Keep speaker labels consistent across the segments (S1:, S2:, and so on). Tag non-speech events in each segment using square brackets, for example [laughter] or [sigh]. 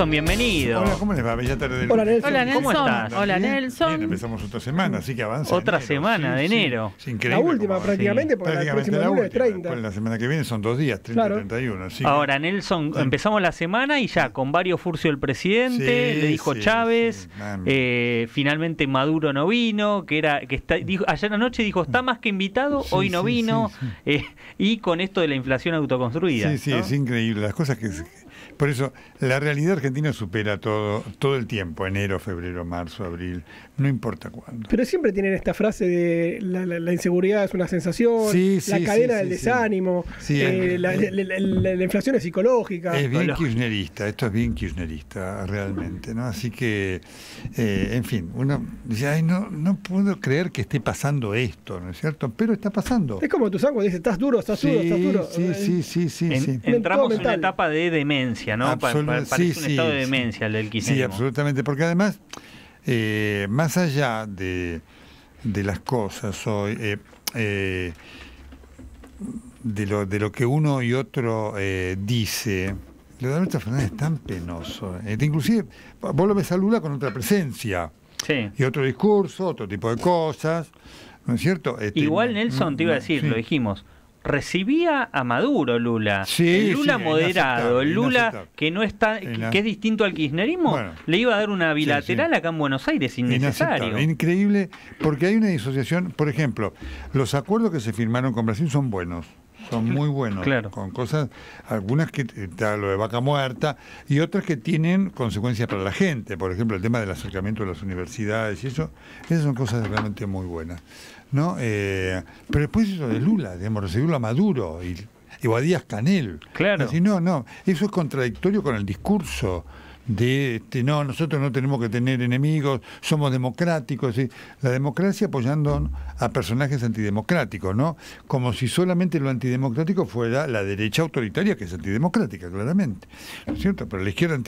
S1: Nelson, bienvenido. Hola, ¿cómo les va? Hola, Nelson. Hola, Nelson. ¿Cómo estás? Hola, Nelson. Bien, empezamos otra semana, así que avanza. Otra semana de enero. increíble. La última, prácticamente, porque la la semana que viene son dos días, 30 31. Así Ahora, Nelson,
S2: empezamos la semana y ya con varios Furcio el presidente, le dijo Chávez, eh, finalmente Maduro no vino, que era que está, mm. ayer anoche dijo, está más que invitado, hoy no vino,
S1: eh, y con esto de la inflación autoconstruida. Sí, sí, es increíble. Las cosas que por eso, la realidad argentina supera todo, todo el tiempo, enero, febrero, marzo, abril, no importa cuándo.
S3: Pero siempre tienen esta frase de la, inseguridad es una sensación, la cadena del desánimo, la, inflación es psicológica. Es bien
S1: kirchnerista, esto es bien kirchnerista realmente, ¿no? Así que, eh, en fin, uno dice, ay, no, no puedo creer que esté pasando esto, ¿no es cierto? Pero está pasando. Es
S3: como tu sangre dices, estás duro, estás duro, estás duro. Eh, sí, sí, sí, sí.
S1: entramos en una etapa de demencia, ¿no? parece un estado de demencia el del kirchnerismo. Sí, absolutamente, porque además... Eh, más allá de, las cosas hoy, eh, eh, de, lo, de lo que uno y otro dice, lo de Fernández es tan penoso. inclusive, vos lo ves a Lula con otra presencia. Y otro discurso, otro tipo de cosas. ¿No es cierto? Este, Igual Nelson,
S2: te iba a decir, lo dijimos recibía a Maduro Lula. Sí, el Lula moderado, el Lula que no está, que es distinto al kirchnerismo, le iba a dar una bilateral acá en Buenos Aires, innecesario.
S1: Increíble, porque hay una disociación, por ejemplo, los acuerdos que se firmaron con Brasil son buenos. Son muy buenos. Con cosas, algunas que eh, lo de vaca muerta y otras que tienen consecuencias para la gente. Por ejemplo, el tema del acercamiento de las universidades y eso. Esas son cosas realmente muy buenas. ¿no? Eh, pero después eso de Lula, de recibirlo a Maduro y, Guadías Canel. Claro. si no, no. Eso es contradictorio con el discurso de este, no, nosotros no tenemos que tener enemigos, somos democráticos, la democracia apoyando a personajes antidemocráticos, ¿no? Como si solamente lo antidemocrático fuera la derecha autoritaria, que es antidemocrática, claramente, ¿no es cierto? Pero la izquierda,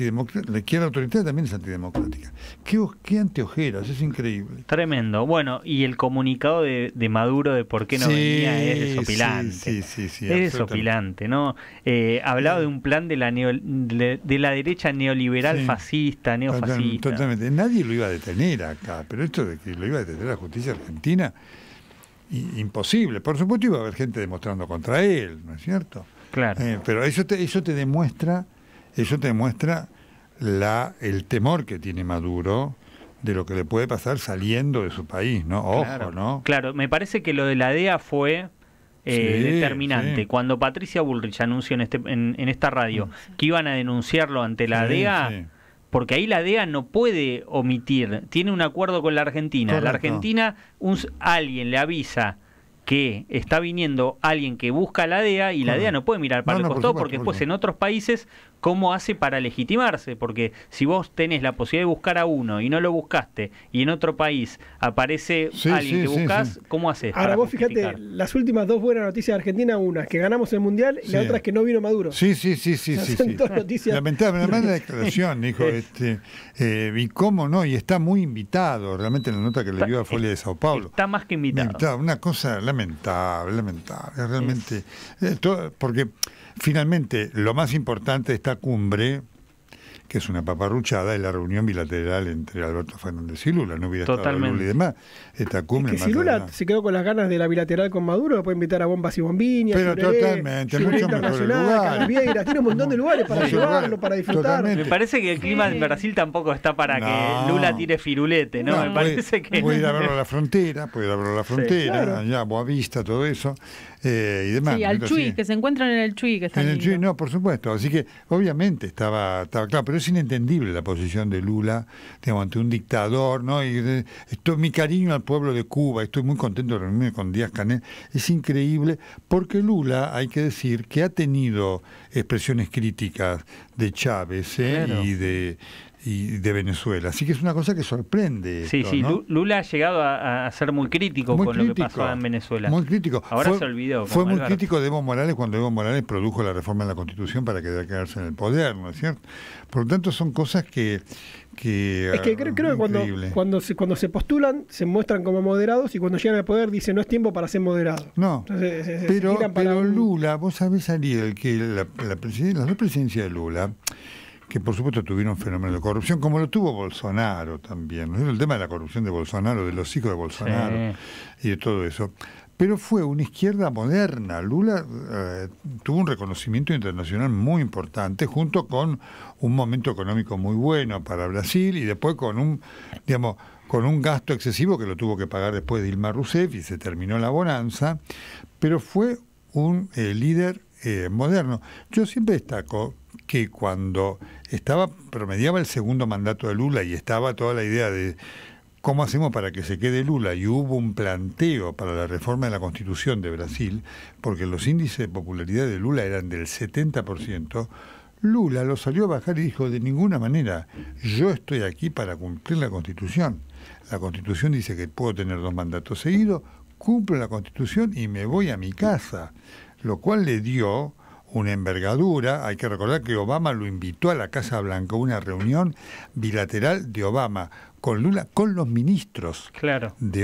S1: la izquierda autoritaria también es antidemocrática. ¿Qué, qué anteojeras? Es increíble.
S2: Tremendo. Bueno, y el comunicado de, Maduro de por qué no venía es desopilante.
S1: es desopilante,
S2: ¿no? Eh, hablaba de un plan de la, de la derecha neoliberal fascista, neofascista. Totalmente.
S1: Nadie lo iba a detener acá, pero esto de que lo iba a detener la justicia argentina, imposible. Por supuesto iba a haber gente demostrando contra él, ¿no es cierto? Claro. Eh, pero eso te, eso te demuestra, eso te demuestra la, el temor que tiene Maduro de lo que le puede pasar saliendo de su país, ¿no? Ojo, ¿no? Claro, me parece que lo de la DEA fue eh, determinante.
S2: Cuando Patricia Bullrich anunció en, este, en, esta radio que iban a denunciarlo ante la DEA, porque ahí la DEA no puede omitir, tiene un acuerdo con la Argentina. La Argentina, un, alguien le avisa que está viniendo alguien que busca a la DEA y la DEA no puede mirar para el costado porque después en otros países cómo hace para legitimarse, porque si vos tenés la posibilidad de buscar a uno y no lo buscaste, y en otro país aparece alguien que buscas, ¿cómo haces? Ahora vos fíjate,
S3: las últimas dos buenas noticias de Argentina, una es que ganamos el Mundial y la otra es que no vino Maduro. Sí,
S1: sí, sí, sí. son dos noticias. Lamentablemente la declaración, [laughs] dijo, este, eh, y cómo no, y está muy invitado, realmente en la nota que le dio a Folia de Sao Paulo. Está más que invitado. una cosa lamentable, lamentable, realmente. Eh, porque Finalmente, lo más importante de esta cumbre, que es una paparruchada, es la reunión bilateral entre Alberto Fernández y Lula. No hubiera Totalmente. y demás. Esta cumbre. si Lula
S3: se quedó con las ganas de la bilateral con Maduro, puede invitar a Bombas y Bombiñas. Pero totalmente, mucho
S1: mejor el
S3: tiene un montón de lugares
S1: para llevarlo, para disfrutar. Me
S2: parece que el clima en Brasil tampoco está para que Lula tire
S1: firulete, ¿no? Me parece que. Puede ir a verlo a la frontera, puede ir a la frontera, ya Boavista, todo eso. Eh, y demás. Sí, al
S4: que se encuentran en el Chuí Que está en el
S1: Chuy, no, por supuesto. Así que obviamente estaba, claro, pero es inentendible la posición de Lula ante un dictador, ¿no? Y, eh, mi cariño al pueblo de Cuba, estoy muy contento de reunirme con Díaz Canel, es increíble porque Lula, hay que decir, que ha tenido expresiones críticas de Chávez ¿eh? y de y de Venezuela. Así que es una cosa que sorprende. Sí, sí,
S2: Lula ha llegado a, ser muy crítico con lo que pasó en
S1: Venezuela. Muy crítico. Ahora fue, se olvidó. Fue muy crítico de Evo Morales cuando Evo Morales produjo la reforma en la Constitución para quedarse en el poder, ¿no es cierto? Por lo tanto, son cosas que... que es que creo, ah, que cuando,
S3: cuando, se, cuando se postulan, se muestran como moderados y cuando llegan al poder dicen no es tiempo para ser moderado.
S1: No, pero, Lula, vos sabés, Ariel, que la, la, la presidencia de Lula que por supuesto tuvieron un fenómeno de corrupción, como lo tuvo Bolsonaro también. El tema de la corrupción de Bolsonaro, de los hijos de Bolsonaro y de todo eso. Pero fue una izquierda moderna. Lula eh, tuvo un reconocimiento internacional muy importante, junto con un momento económico muy bueno para Brasil y después con un, digamos, con un gasto excesivo que lo tuvo que pagar después de Dilma Rousseff y se terminó la bonanza. Pero fue un eh, líder eh, moderno. Yo siempre destaco que cuando estaba, promediaba el segundo mandato de Lula y estaba toda la idea de cómo hacemos para que se quede Lula, y hubo un planteo para la reforma de la constitución de Brasil, porque los índices de popularidad de Lula eran del 70%, Lula lo salió a bajar y dijo, de ninguna manera, yo estoy aquí para cumplir la constitución. La constitución dice que puedo tener dos mandatos seguidos, cumplo la constitución y me voy a mi casa, lo cual le dio una envergadura. Hay que recordar que Obama lo invitó a la Casa Blanca, una reunión bilateral de Obama con Lula, con los ministros claro. de,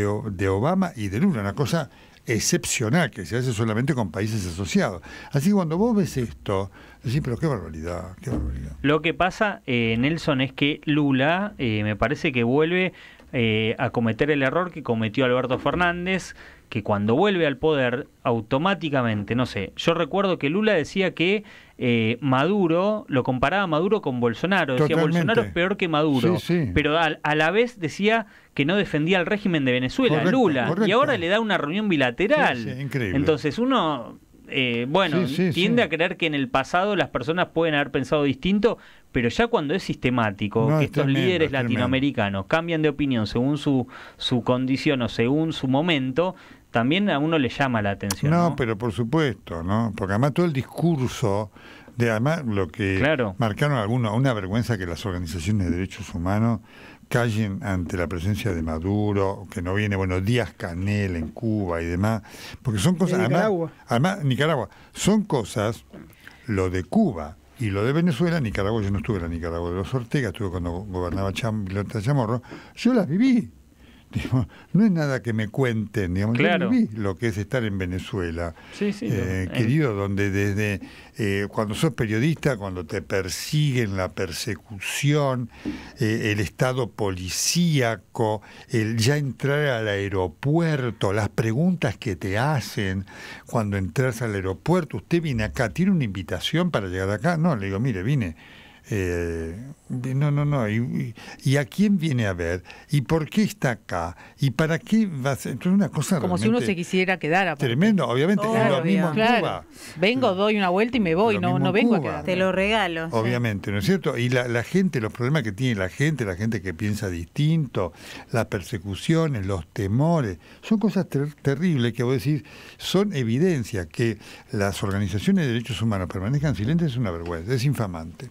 S1: Obama y de Lula, una cosa excepcional que se hace solamente con países asociados. Así que cuando vos ves esto, decís, pero qué barbaridad, qué barbaridad. Lo
S2: que pasa, eh, Nelson, es que Lula eh, me parece que vuelve eh, a cometer el error que cometió Alberto Fernández, que cuando vuelve al poder, automáticamente, no sé, yo recuerdo que Lula decía que eh, Maduro, lo comparaba Maduro con Bolsonaro, decía Bolsonaro es peor que Maduro, pero a, la vez decía que no defendía el régimen de Venezuela, Lula, y ahora le da una reunión bilateral. Entonces uno... Eh, bueno, tiende a creer que en el pasado las personas pueden haber pensado distinto, pero ya cuando es sistemático, que estos líderes latinoamericanos cambian de opinión según su, su condición o según su momento, también a uno le llama la
S1: atención. No, pero por supuesto, ¿no? Porque además todo el discurso de además lo que marcaron alguna una vergüenza que las organizaciones de derechos humanos callen ante la presencia de Maduro, que no viene, bueno, Díaz Canel en Cuba y demás, porque son cosas, Nicaragua. Además, Nicaragua, son cosas, lo de Cuba y lo de Venezuela, Nicaragua, yo no estuve en la Nicaragua de los Ortega, estuve cuando gobernaba Chamorro, yo las viví, no es nada que me cuenten, digamos, lo que es estar en Venezuela, eh, querido, donde desde eh, cuando sos periodista, cuando te persiguen la persecución, eh, el estado policíaco, el ya entrar al aeropuerto, las preguntas que te hacen cuando entras al aeropuerto, usted viene acá, tiene una invitación para llegar acá, no, le digo, mire, vine eh, no, no, no. Y, a quién viene a ver? ¿Y por qué está acá? ¿Y para qué va a ser? una cosa Como si uno se
S4: quisiera quedar. Aparte.
S1: Tremendo, obviamente. lo mismo
S4: Vengo, doy una vuelta y me voy. no, no vengo a Te lo regalo.
S1: Obviamente, ¿no es cierto? Y la, gente, los problemas que tiene la gente, la gente que piensa distinto, las persecuciones, los temores, son cosas terribles que voy a decir, son evidencia que las organizaciones de derechos humanos permanezcan silentes es una vergüenza, es infamante.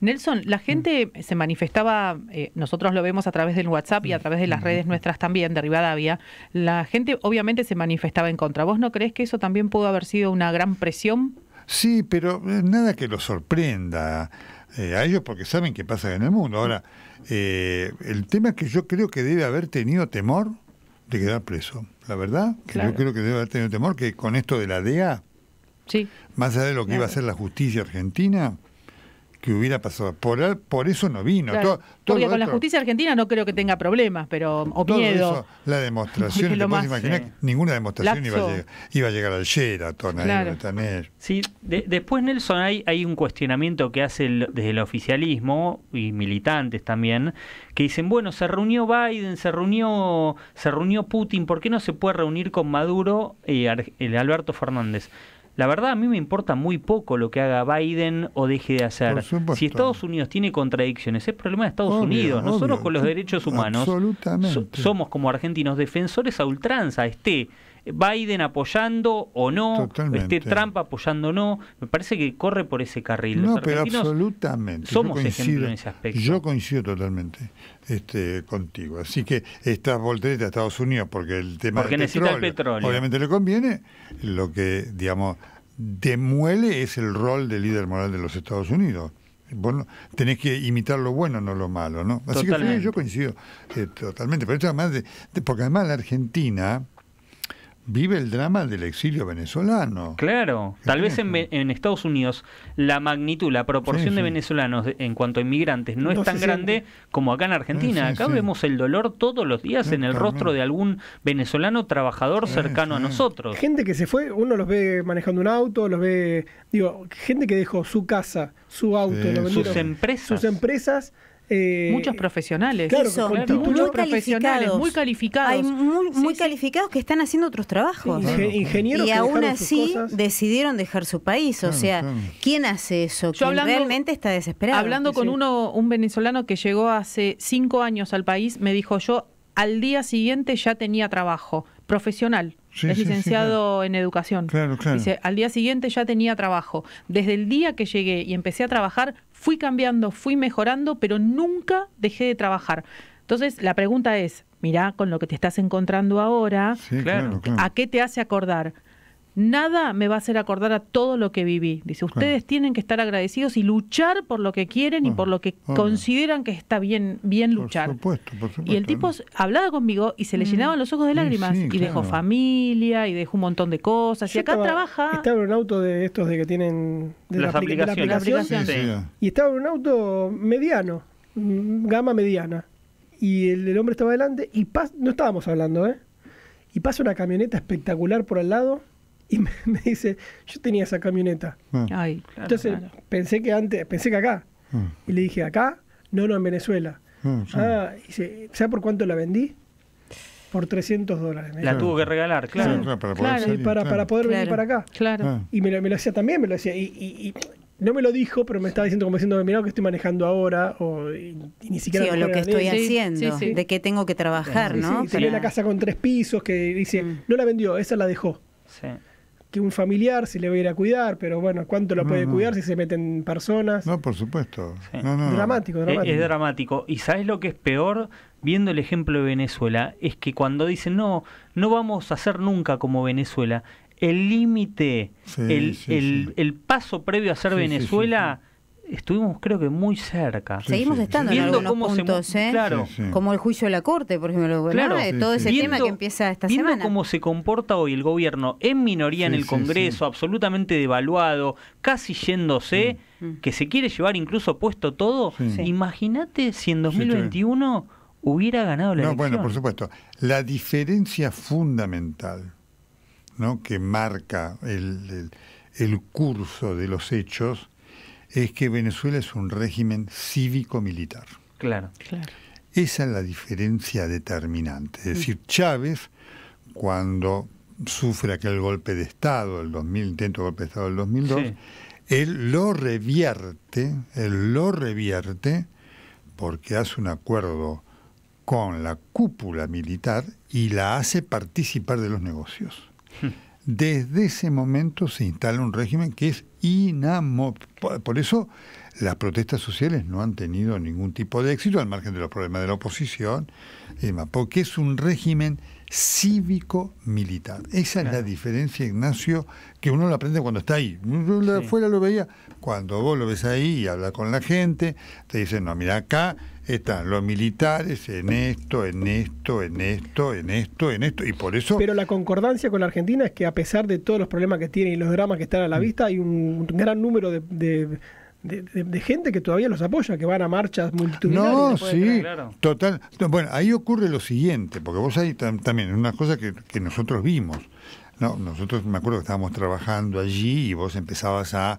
S4: Nelson, la mm. gente se manifestaba, eh, nosotros lo vemos a través del WhatsApp y a mm. través de las mm. redes nuestras también, de Rivadavia, la gente obviamente se manifestaba en contra. ¿Vos no crees que eso también pudo haber sido una gran presión?
S1: Sí, pero eh, nada que lo sorprenda eh, a ellos porque saben qué pasa en el mundo. Ahora, el tema es que yo creo que debe haber tenido temor de quedar preso, la verdad, que yo creo que debe haber tenido temor que con esto de la DEA, sí. más allá de lo que iba a hacer la justicia argentina, que hubiera pasado. Por, por eso no vino. porque con la justicia
S4: argentina no creo que tenga
S2: problemas, pero o miedo.
S1: la demostración, [laughs] ninguna demostración iba a, llegar, a llegar al Sheraton,
S2: Sí, después Nelson hay, hay un cuestionamiento que hace desde el oficialismo y militantes también, que dicen, bueno, se reunió Biden, se reunió, se reunió Putin, ¿por qué no se puede reunir con Maduro y Alberto Fernández? la verdad a mí me importa muy poco lo que haga Biden o deje de hacer. Si Estados Unidos tiene contradicciones, es problema de Estados Unidos. Nosotros solo con los derechos humanos somos como argentinos defensores a ultranza, esté Biden apoyando o no, esté Trump apoyando o no, me parece que corre por ese carril. No, pero
S1: absolutamente. Somos en ese aspecto. Yo coincido totalmente este, contigo. Así que esta voltereta a Estados Unidos, porque el tema del petróleo, obviamente le conviene, lo que, digamos, demuele es el rol de líder moral de los Estados Unidos. Bueno, tenés que imitar lo bueno, no lo malo, ¿no? Así que yo coincido eh, totalmente. Pero además porque además la Argentina, vive el drama del exilio venezolano. Claro, tal vez
S2: en, Estados Unidos la magnitud, la proporción de venezolanos en cuanto a inmigrantes no, es tan grande como acá en Argentina. acá vemos el dolor todos los días en el rostro de algún venezolano trabajador cercano a nosotros. Gente
S3: que se fue, uno los ve manejando un auto, los ve, digo, gente que dejó su casa, su
S5: auto, sus empresas. Sus
S4: empresas eh, muchos profesionales. Muchos profesionales, muy calificados. Hay
S5: muy, calificados que están haciendo otros trabajos. ingenieros y aún así decidieron dejar su país. O sea, ¿quién hace eso? Yo realmente está desesperado. Hablando con
S4: uno, un venezolano que llegó hace cinco años al país, me dijo yo, al día siguiente ya tenía trabajo profesional. es licenciado en educación.
S2: Claro, claro. Dice,
S4: al día siguiente ya tenía trabajo. Desde el día que llegué y empecé a trabajar, fui cambiando, fui mejorando, pero nunca dejé de trabajar. Entonces, la pregunta es, mirá con lo que te estás encontrando ahora, ¿a qué te hace acordar? nada me va a hacer acordar a todo lo que viví. Dice, ustedes tienen que estar agradecidos y luchar por lo que quieren y ah, por lo que consideran que está bien, bien luchar. Por supuesto, por supuesto, y el tipo hablaba conmigo y se le mm. llenaban los ojos de lágrimas. y dejó familia y dejó un montón de cosas. y acá trabaja.
S3: Estaba en un auto de estos de que tienen de Las la, aplicaciones. y estaba en un auto mediano, mm, gama mediana. Y el, hombre estaba adelante y pas, no estábamos hablando, ¿eh? Y pasa una camioneta espectacular por al lado y [laughs] me, dice, yo tenía esa camioneta. Ah. Ay, claro, Entonces pensé que antes, pensé que acá. Ah. Y le dije, ¿acá? No, no, en Venezuela. Ah, ¿sabes por cuánto la vendí? Por 300 dólares. La tuvo que
S2: regalar, claro. para poder, para, venir para
S3: acá.
S4: Claro. Y
S3: me lo, hacía también, me lo hacía. y, no me lo dijo, pero me estaba diciendo como diciendo, mira lo que estoy manejando ahora, o siquiera... Sí, o lo que estoy haciendo, de que tengo que trabajar, ¿no? una casa con tres pisos que dice, mm. no la vendió, esa la dejó. Sí un familiar si le va a ir a cuidar, pero bueno, ¿cuánto lo puede cuidar si se meten personas? No,
S1: por supuesto.
S2: dramático, dramático. Es, dramático. ¿Y sabes lo que es peor? Viendo el ejemplo de Venezuela, es que cuando dicen, no, no vamos a ser nunca como Venezuela, el límite, el, el, paso previo a ser Venezuela estuvimos creo que muy cerca. Seguimos estando en viendo puntos, ¿eh?
S5: como el juicio de la Corte, por ejemplo, claro, eh, todo ese tema que empieza esta viendo semana.
S2: cómo se comporta hoy el gobierno en minoría en el Congreso, absolutamente devaluado, casi yéndose, mm. que se quiere llevar incluso puesto todo. Imagínate si en 2021 hubiera ganado la no, Bueno, por
S1: supuesto. La diferencia fundamental ¿no? que marca el curso de los hechos es que Venezuela es un régimen cívico-militar.
S2: Claro. claro.
S1: Esa es la diferencia determinante. Es decir, Chávez, cuando sufre aquel golpe de Estado, el 2000, intento de golpe de Estado del 2002, él lo revierte, él lo revierte porque hace un acuerdo con la cúpula militar y la hace participar de los negocios. Hmm. Desde ese momento se instala un régimen que es inamovible. Por eso las protestas sociales no han tenido ningún tipo de éxito al margen de los problemas de la oposición, eh, porque es un régimen cívico-militar. Esa es la diferencia, Ignacio, que uno lo aprende cuando está ahí. Fuera lo veía, cuando vos lo ves ahí y habla con la gente, te dicen, no, mira acá están los militares en esto, en esto, en esto, en esto, en esto, y por eso... Pero la concordancia con la Argentina es que a pesar de
S3: todos los problemas que tiene y los dramas que están a la mm. vista, hay un gran número de, de gente que todavía los apoya, que van a marchas multitudinarias. No, sí,
S1: total. bueno, ahí ocurre lo siguiente, porque vos ahí también, es una cosa que, que nosotros vimos. No, nosotros me acuerdo que estábamos trabajando allí y vos empezabas a.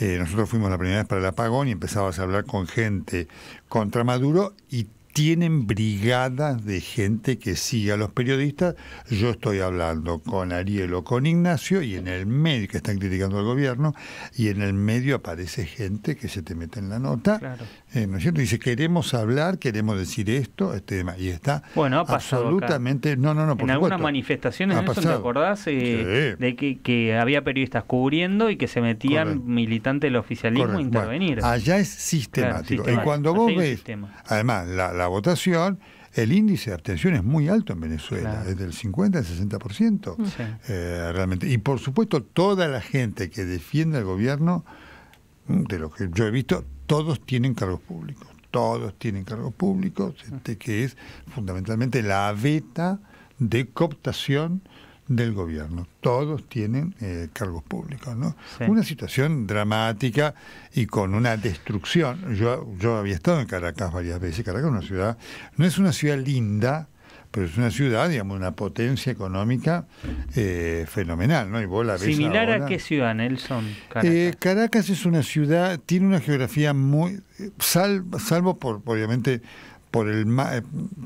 S1: Eh, nosotros fuimos la primera vez para el apagón y empezabas a hablar con gente contra Maduro y tienen brigadas de gente que sigue a los periodistas. Yo estoy hablando con Ariel o con Ignacio y en el medio, que están criticando al gobierno, y en el medio aparece gente que se te mete en la nota, claro. Eh, ¿no es Dice, queremos hablar, queremos decir esto, este tema, y está bueno, absolutamente... No, no, no, En algunas manifestaciones, ¿no ¿te
S2: acordás? Eh, de que, había periodistas cubriendo y que se metían militantes del oficialismo a intervenir.
S1: allá es sistemático. Y cuando vos ves, además, la votación, el índice de abstención es muy alto en Venezuela, es del 50 al 60%. por ciento, eh, realmente. Y por supuesto, toda la gente que defiende al gobierno, mm, de lo que yo he visto, todos tienen cargos públicos. Todos tienen cargos públicos, este, que es fundamentalmente la beta de cooptación del gobierno. Todos tienen eh, cargos públicos, ¿no? Una situación dramática y con una destrucción. Yo, yo había estado en Caracas varias veces. Caracas es una ciudad, no es una ciudad linda, pero es una ciudad, digamos, una potencia económica eh, fenomenal, ¿no? Y ¿Similar a qué ciudad, Nelson? Eh, Caracas. Caracas es una ciudad, tiene una geografía muy, salvo por, obviamente, por el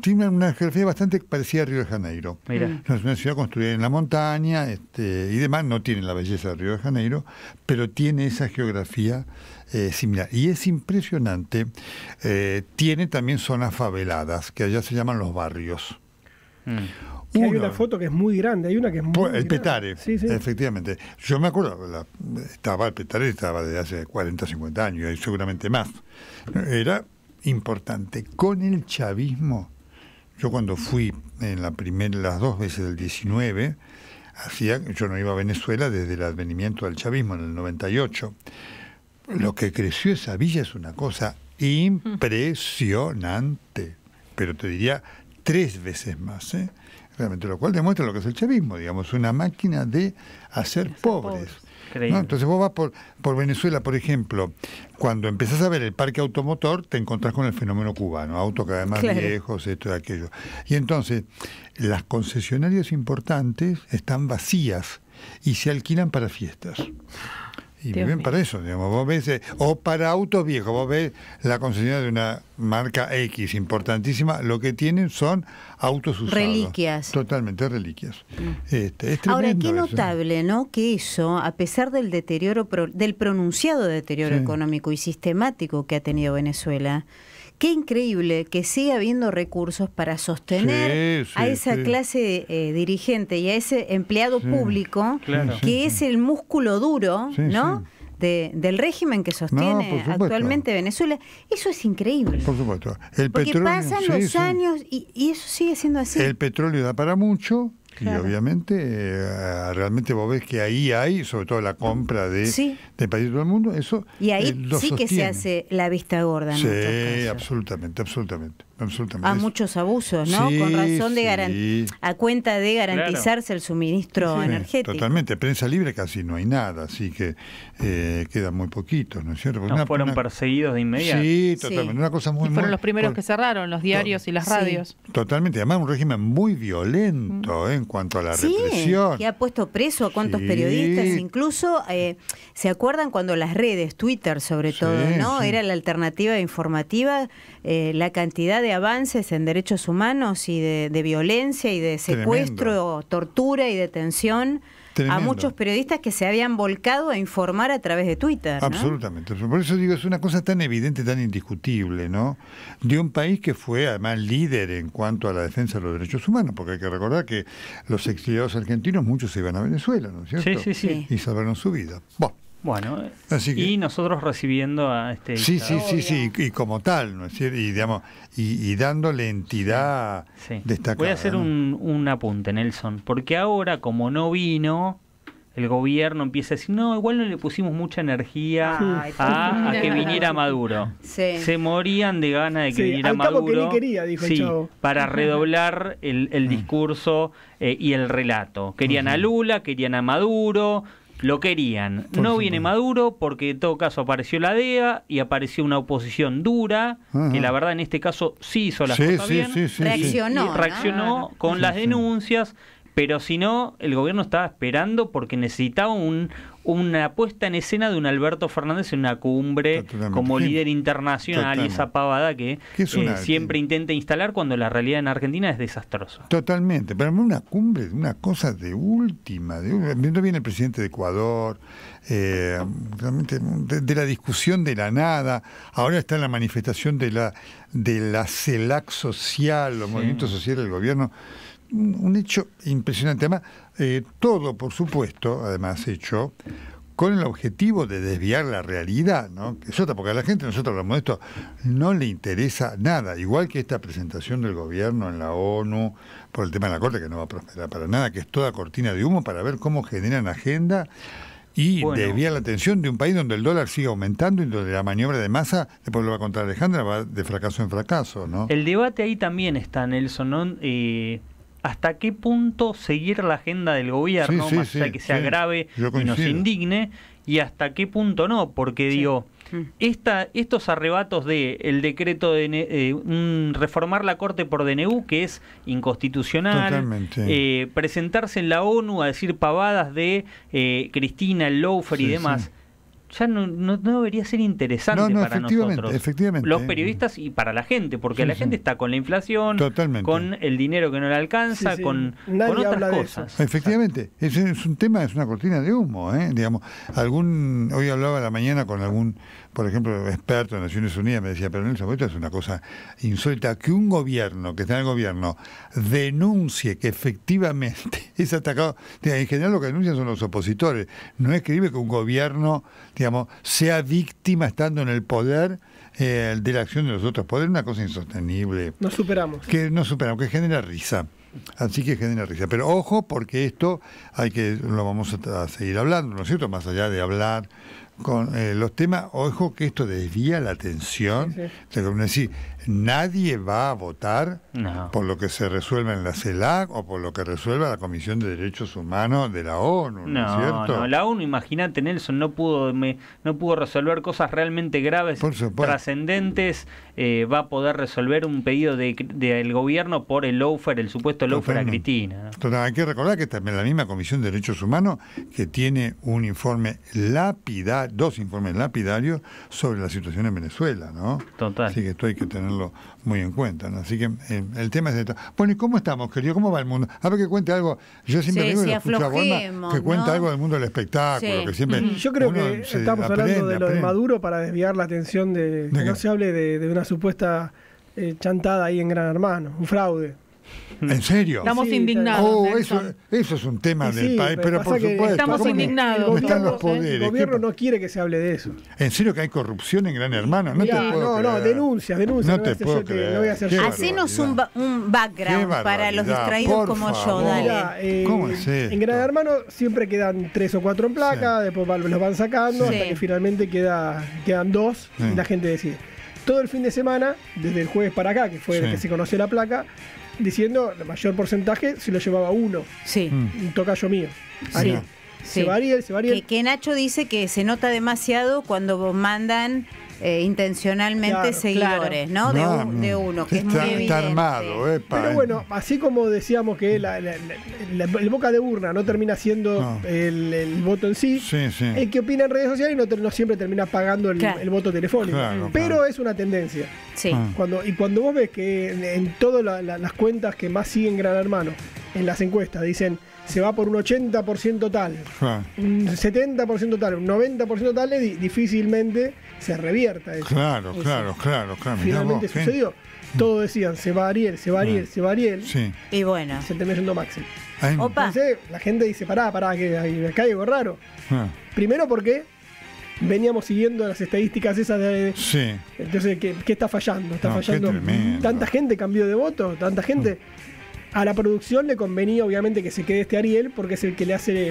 S1: tiene eh, una geografía bastante parecida a Río de Janeiro. Es una ciudad construida en la montaña este, y demás, no tiene la belleza de Río de Janeiro, pero tiene esa geografía eh, similar. Y es impresionante, eh, tiene también zonas faveladas, que allá se llaman los barrios. Mm. hay una
S3: foto que es muy grande, hay una que es pues, muy El
S1: Petare, efectivamente. Yo me acuerdo, estaba el Petare, estaba desde hace 40, 50 años, y seguramente más. Era importante. Con el chavismo, yo cuando fui en la primera, las dos veces del 19, hacía, yo no iba a Venezuela desde el advenimiento del chavismo en el 98. Lo que creció esa villa es una cosa impresionante, pero te diría tres veces más, ¿eh? realmente, lo cual demuestra lo que es el chavismo, digamos, una máquina de hacer, pobres entonces vos vas por, por Venezuela, por ejemplo, cuando empezás a ver el parque automotor, te encontrás con el fenómeno cubano, autos cada vez más viejos, esto y aquello. Y entonces, las concesionarias importantes están vacías y se alquilan para fiestas. Y viven para eso, digamos, vos ves, eh, o para autos viejos, vos ves la concesión de una marca X importantísima, lo que tienen son autos usados. Reliquias. Totalmente reliquias. Mm. Este, Ahora, qué notable,
S5: ¿no? Que eso, a pesar del deterioro, del pronunciado deterioro económico y sistemático que ha tenido Venezuela, Qué increíble que siga habiendo recursos para sostener a esa clase eh, dirigente y a ese empleado público que es el músculo duro, ¿no? del régimen que sostiene actualmente Venezuela. Eso es increíble.
S1: Por supuesto. El pasan los años
S5: y, y, eso sigue siendo así. El
S1: petróleo da para mucho, y obviamente, eh, realmente vos ves que ahí hay, sobre todo la compra de, de país todo el mundo, eso. Y ahí eh, sí que se
S5: hace la vista gorda. sí,
S1: absolutamente, absolutamente absolutamente. A
S5: muchos abusos, ¿no? Con razón de a cuenta de garantizarse el suministro energético.
S1: Totalmente, prensa libre casi no hay nada, así que eh, queda muy poquito, ¿no es cierto? fueron perseguidos de inmediato. Sí, totalmente, una cosa muy... Y fueron los primeros
S4: que cerraron, los diarios y las radios.
S1: Totalmente, además un régimen muy violento mm. ¿eh? en cuanto a la represión.
S5: que ha puesto preso a cuantos
S1: periodistas,
S5: incluso, eh, ¿se acuerdan cuando las redes, Twitter sobre todo, ¿no? Era la alternativa informativa eh, la cantidad de avances en derechos humanos y de, violencia y de secuestro, tortura y detención. a muchos periodistas que se habían volcado a informar a través de Twitter. Absolutamente.
S1: Por eso digo, es una cosa tan evidente, tan indiscutible, ¿no? De un país que fue además líder en cuanto a la defensa de los derechos humanos, porque hay que recordar que los exiliados argentinos, muchos se iban a Venezuela, ¿no es cierto? Sí, sí, sí. Y salvaron su vida. Bueno, y nosotros recibiendo a este... Sí, sí, sí, sí, y como tal, ¿no es cierto? Y, digamos, y, dándole entidad destacada. Voy a hacer un, un, apunte, Nelson, porque ahora como no vino,
S2: el gobierno empieza a decir, no, igual no le pusimos mucha energía ah, a, que viniera Maduro. Se morían de ganas de que viniera al cabo Maduro. Que quería, dijo el para [laughs] redoblar el, mm. discurso eh, y el relato. Querían a Lula, querían a Maduro, lo querían. no viene Maduro porque en todo caso apareció la DEA y apareció una oposición dura, que la verdad en este caso sí hizo las bien. reaccionó. Reaccionó con las denuncias, pero si no, el gobierno estaba esperando porque necesitaba un, una puesta en escena de un Alberto Fernández en una cumbre como líder internacional y esa pavada que eh, siempre intenta instalar cuando la realidad en Argentina es desastrosa.
S1: Totalmente, pero una cumbre, una cosa de última, de, no viene el presidente de Ecuador, eh, realmente de, la discusión de la nada, ahora está en la manifestación de la de la CELAC social, los movimientos sociales del gobierno un hecho impresionante. Además, eh, todo, por supuesto, además hecho con el objetivo de desviar la realidad, ¿no? Eso porque a la gente, nosotros hablamos de esto, no le interesa nada, igual que esta presentación del gobierno en la ONU por el tema de la Corte, que no va a prosperar para nada, que es toda cortina de humo para ver cómo generan agenda y desviar la atención de un país donde el dólar sigue aumentando y donde la maniobra de masa, después lo va a contar Alejandra, va de fracaso en fracaso, ¿no? El debate ahí también está, Nelson,
S2: eh, hasta qué punto seguir la agenda del gobierno, más allá que sea grave y nos indigne, y hasta qué punto no, porque digo, mm. esta, estos arrebatos de el decreto de eh, reformar la Corte por DNU, que es inconstitucional, eh, presentarse en la ONU a decir pavadas de eh, Cristina, el y demás ya no, no, debería ser interesante para nosotros. Efectivamente. Los periodistas y para la gente, porque la gente está con la inflación, con el dinero que no le alcanza, con, otras cosas.
S1: Efectivamente, es, un tema, es una cortina de humo, ¿eh? digamos. Algún, hoy hablaba la mañana con algún por ejemplo, experto en Naciones Unidas me decía, pero esto es una cosa insólita, que un gobierno que está en el gobierno denuncie que efectivamente [laughs] es atacado. En general lo que denuncian son los opositores. No es que un gobierno, digamos, sea víctima estando en el poder eh, de la acción de los otros poderes, una cosa insostenible. Nos superamos. Que no superamos, que genera risa. Así que genera risa. Pero ojo, porque esto hay que lo vamos a, a seguir hablando, ¿no es cierto? Más allá de hablar con eh, los temas, ojo que esto desvía la atención nadie va a votar por lo que se resuelva en la CELAC o por lo que resuelva la Comisión de Derechos Humanos de la ONU, ¿no, es cierto? No,
S2: la ONU, imagínate, Nelson, no pudo, no pudo resolver cosas realmente graves, trascendentes, eh, va a poder resolver un pedido del gobierno por el el supuesto loafer a Cristina.
S1: hay que recordar que también la misma Comisión de Derechos Humanos que tiene un informe lapidario, dos informes lapidarios sobre la situación en Venezuela, ¿no? Total. Así que esto hay que tenerlo muy en cuenta. Así que eh, el tema es esto. Bueno, ¿y cómo estamos, querido? ¿Cómo va el mundo? A ver que cuente algo. Yo siempre digo que cuenta algo del mundo del espectáculo. Yo creo que estamos hablando de lo de
S3: Maduro para desviar la atención de, que no se hable de, una supuesta eh, chantada ahí en Gran Hermano, un fraude.
S1: ¿En mm. serio? Estamos indignados. Oh, eso, es un tema del país, pero por supuesto. Estamos indignados. están los poderes. El gobierno no quiere que se hable de eso. ¿En serio que hay corrupción en Gran Hermano? No, te puedo no, creer. no, denuncias, No, te puedo Hacenos
S5: un, background
S3: para los distraídos como yo, dale. Eh, en Gran Hermano siempre quedan tres o cuatro en placa, después los van sacando hasta que finalmente queda, quedan dos y la gente decide. Todo el fin de semana, desde el jueves para acá, que fue el que se conoció la placa, diciendo el mayor porcentaje se lo llevaba uno. Sí. Mm. Un tocayo mío. Sí. Se varía,
S5: se varía. Que, que Nacho dice que se nota demasiado cuando mandan eh, intencionalmente seguidores, ¿no? De, uno, que es muy
S1: armado, eh, Pero eh. bueno,
S3: así como decíamos que la, el boca de urna no termina siendo El, voto en sí,
S1: sí, el
S3: que opina en redes sociales no, no siempre termina pagando el, voto telefónico. pero es una tendencia. Sí. Ah. Cuando, y cuando vos ves que en todas las cuentas que más siguen Gran Hermano, en las encuestas dicen se va por un 80% ah. tal, un 70% tal, un 90% tal difícilmente se revierta
S1: eso. Claro, claro, claro, claro. Finalmente sucedió.
S3: Todos decían, se va Ariel, se va Ariel, se va Ariel. Y bueno. Se terminó siendo Maxi. Entonces, la gente dice, pará, pará, que hay algo raro. Ah. Primero porque veníamos siguiendo las estadísticas esas de. Sí. Entonces, ¿qué, está fallando? Está fallando. Tanta gente cambió de voto, tanta gente. Mm a la producción le convenía obviamente que se quede este Ariel porque es el que le hace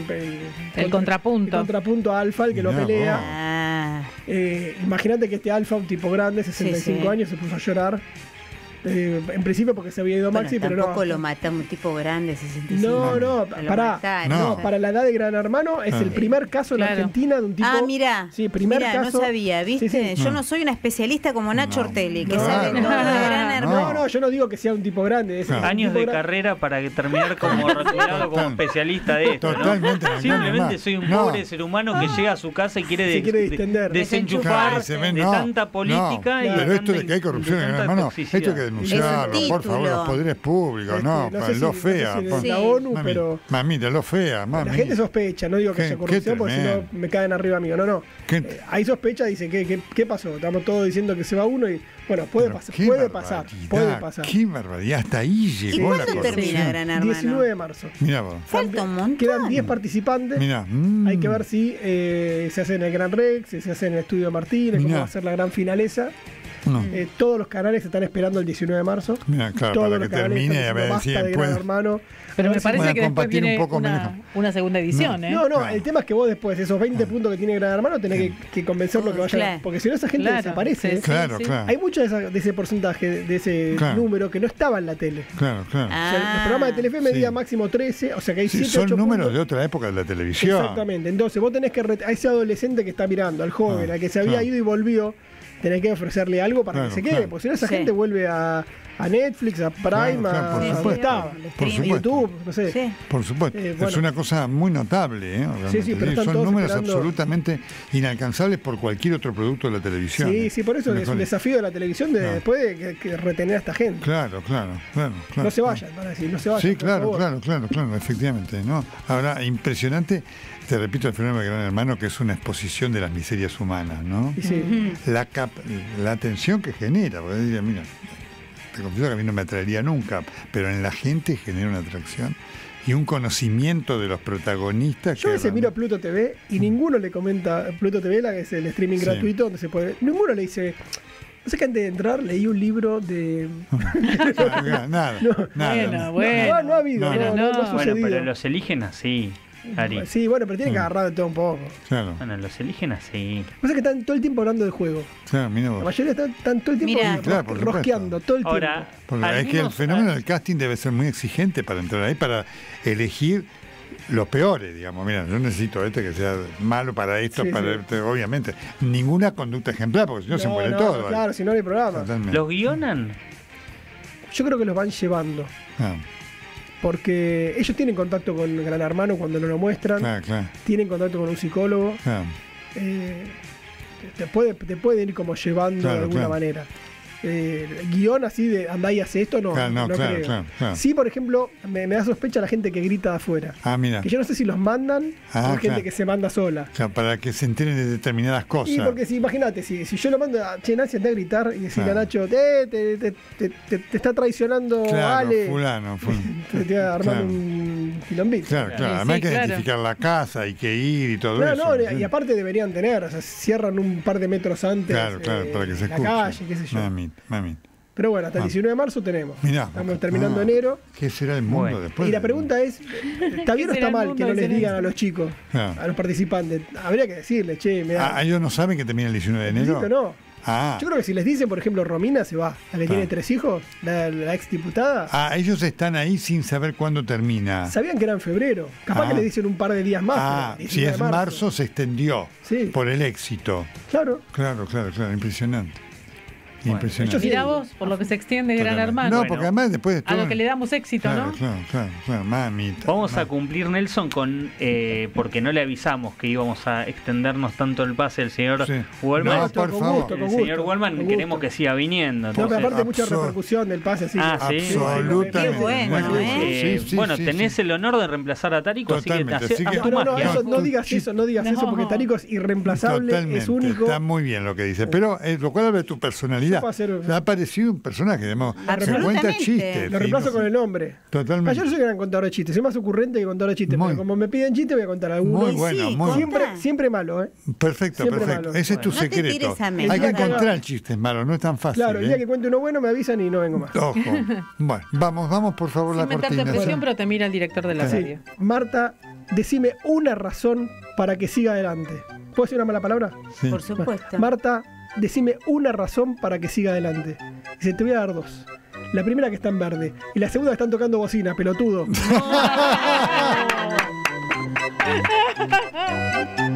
S3: el, contrapunto. Alfa, el que lo pelea. Ah. Eh, imagínate que este Alfa, un tipo grande, 65 años, se puso a llorar eh, en principio porque se había ido Maxi, pero no tampoco lo
S5: mata un tipo grande, 65. No, no, para, no.
S3: para la edad de Gran Hermano es ah. el primer caso en Argentina de un tipo. Ah, mira. Sí, primer mirá, No sabía,
S5: ¿viste? Yo no. soy una especialista como Nacho Ortelli, que sabe todo de Gran
S2: [laughs] Hermano. No,
S3: no, yo no digo que sea un tipo grande.
S2: Años de carrera para terminar como retirado como especialista de esto. Totalmente. Simplemente soy un pobre ser humano que ah. llega a su casa y quiere, desenchufar de tanta política Pero esto de que hay
S1: corrupción, hermano, esto que por favor, los poderes públicos, no, lo fea. la lo fea, La gente
S3: sospecha, no digo que haya corrupción porque si no me caen arriba mío. No, no. Eh, hay sospecha, dicen, ¿qué, ¿qué, pasó? Estamos todos diciendo que se va uno y. Bueno, puede, pasar, puede pasar, puede pasar. Qué
S1: barbaridad, hasta ahí llegó la corrupción.
S3: Gran 19 de marzo. Mira, Falta un montón. Quedan 10 participantes. Mira, Hay que mm. ver si eh, se hace en el Gran Rex, si se hace en el Estudio Martínez, cómo va a ser la gran finaleza. Eh, todos los canales están esperando el 19 de marzo. Mira, claro, todos para los que termine a ver si hermano.
S4: Pero me parece que después tiene una, segunda edición, no. ¿eh?
S3: No, el tema es que vos después, esos 20 puntos que tiene Gran Hermano, tenés que, que convencerlo que vaya. Porque si no, esa gente desaparece. Claro, claro. Hay mucho de, ese porcentaje, de ese número que no estaba en la tele.
S1: Claro, claro. Ah.
S3: el, programa de Telefe medía máximo 13, o sea que hay Son números
S1: de otra época de la televisión.
S3: Exactamente. Entonces vos tenés que. A ese adolescente que está mirando, al joven, ah, al que se había ido y volvió ...tener que ofrecerle algo para que se quede, porque si no, esa gente vuelve a, a Netflix, a Prime, por a, YouTube, no sé.
S1: Por supuesto, eh, es una cosa muy notable. ¿eh? Sí, sí, Son números absolutamente inalcanzables por cualquier otro producto de la televisión. Sí, sí, por eso es un desafío
S3: de la televisión después de retener a esta gente.
S1: Claro, claro, claro. no se vayan,
S3: no se vayan. Sí, claro, claro,
S1: claro, claro, efectivamente. ¿no? Ahora, impresionante, te repito, el fenómeno de Gran Hermano, que es una exposición de las miserias humanas, ¿no? La, cap la atención que genera, porque diría, mira, confieso que a mí no me atraería nunca, pero en la gente genera una atracción y un conocimiento de los protagonistas. Yo a veces miro a Pluto
S3: TV y mm. ninguno le comenta, Pluto TV la que es el streaming gratuito donde se puede, ninguno le dice... No sé que antes de entrar leí un libro de.
S5: [laughs] nada, [laughs] nada,
S2: Bueno, No, ha habido. bueno pero los eligen así. Sí,
S3: bueno, pero tienen que mm. agarrar de todo un poco.
S1: Claro. Bueno, los eligen así.
S3: Pasa que están todo el tiempo hablando del juego. Claro, mayores La mayoría están, todo el tiempo rosqueando, todo el tiempo. Ahora. es que el
S1: fenómeno del casting debe ser muy exigente para entrar ahí, para elegir los peores, digamos. Mira, yo necesito este que sea malo para esto, para este, obviamente. Ninguna conducta ejemplar, porque si no, se muere todo. Claro,
S3: si no, hay programa. ¿Los
S2: guionan?
S3: Yo creo que los van llevando. Ah, porque ellos tienen contacto con el Gran Hermano cuando no lo muestran, tienen contacto con un psicólogo, eh, te, puede, te pueden ir como llevando de alguna manera. Eh, guión así de andá y hace esto, no. Claro, claro, Claro, Sí, por ejemplo, me, da sospecha la gente que grita de afuera. Ah, mira. Que yo no sé si los mandan ah, o gente que se manda sola.
S1: O sea, para que se enteren de determinadas cosas. Y porque
S3: si, imagínate, si, si yo lo mando a Che Nancy anda a gritar y decirle a Nacho, te, te, te, te, está traicionando Ale.
S1: Fulano, [laughs] fulano.
S3: te, va a armar un quilombito. Claro, claro. Además hay que identificar
S1: la casa, hay que ir y todo eso. y aparte
S3: deberían tener, o sea, cierran un par de metros antes. Claro, claro, eh, para que se escuche. La calle, qué sé yo. Pero bueno, hasta el 19 de marzo tenemos. Estamos terminando enero.
S1: ¿Qué será el mundo después? Y la
S3: pregunta es, ¿está bien [laughs] o está mal que no les digan a los chicos, a los participantes? Habría que decirle che, me ah,
S1: ellos no saben que termina el 19 de enero? no. Ah. Yo creo
S3: que si les dicen, por ejemplo, Romina se va, la que tiene tres hijos, la, la, ex diputada.
S1: Ah, ellos están ahí sin saber cuándo termina.
S3: Sabían que era en febrero. Capaz que ah. le dicen un par de días más. Ah, si es marzo.
S1: se extendió por el éxito. Claro. Claro, claro, claro, impresionante. Impresionante. vos,
S4: por lo que se extiende Gran Hermano. No, porque además
S1: después de todo... A lo que
S4: le damos éxito,
S2: ¿no?
S1: Claro, claro, Mamita,
S2: Vamos a cumplir, Nelson, con eh, porque no le avisamos que íbamos a extendernos tanto el pase del señor Walman. por favor. Gusto, el señor Wallman queremos que siga viniendo. Porque entonces... aparte mucha repercusión
S3: del pase, así ah, Absolutamente.
S2: Qué bueno, bueno, eh, tenés el honor de reemplazar a Tarico, así que, te No, no,
S1: no digas eso, no digas eso, porque Tarico es irreemplazable, Totalmente. es único. Está muy bien lo que dice, pero eh, lo cual habla de tu personalidad. Me ha parecido un personaje, digamos. cuenta chistes. Lo reemplazo con el nombre. Totalmente.
S3: Yo soy gran contador de chistes, soy más ocurrente que contador de chistes, como me piden chistes voy a contar algunos. Muy bueno, muy siempre, siempre malo, ¿eh?
S1: Perfecto, perfecto. Ese es tu no secreto. Hay que encontrar chistes malos, no es tan fácil. Claro, el día ¿eh? que
S3: cuente uno bueno me avisan y no vengo más. Ojo.
S1: bueno, vamos, vamos por favor la cortina. presión,
S3: pero
S4: te mira el director de
S1: la sí.
S3: Marta, decime una razón para que siga adelante. ¿Puedo decir una mala palabra? Sí. Por supuesto. Marta, decime una razón para que siga adelante. se te voy a dar dos. La primera que está en verde y la segunda que están tocando bocina, pelotudo.
S2: [laughs] [laughs]